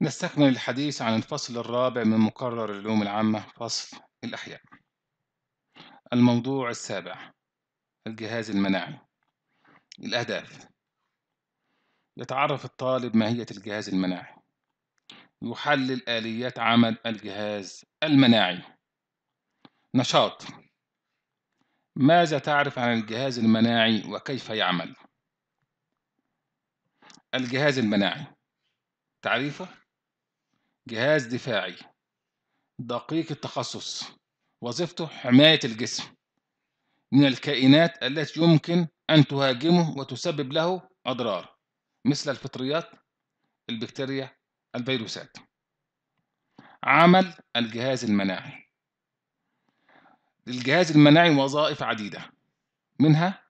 نستكمل الحديث عن الفصل الرابع من مقرر العلوم العامة فصل الأحياء الموضوع السابع الجهاز المناعي الأهداف يتعرف الطالب ماهية الجهاز المناعي يحلل آليات عمل الجهاز المناعي نشاط ماذا تعرف عن الجهاز المناعي وكيف يعمل الجهاز المناعي تعريفه جهاز دفاعي دقيق التخصص وظيفته حماية الجسم من الكائنات التي يمكن أن تهاجمه وتسبب له أضرار مثل الفطريات البكتيريا الفيروسات عمل الجهاز المناعي للجهاز المناعي وظائف عديدة منها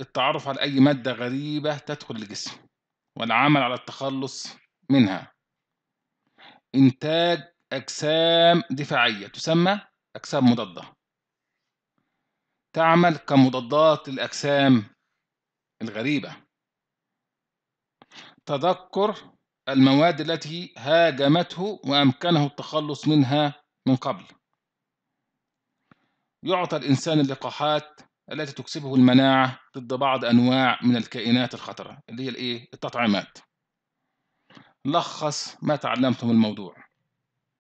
التعرف على أي مادة غريبة تدخل الجسم والعمل على التخلص منها إنتاج أجسام دفاعية تسمى أجسام مضادة تعمل كمضادات للأجسام الغريبة تذكر المواد التي هاجمته وأمكنه التخلص منها من قبل يعطى الإنسان اللقاحات التي تكسبه المناعة ضد بعض أنواع من الكائنات الخطرة اللي هي الإيه؟ التطعيمات لخص ما تعلمته من الموضوع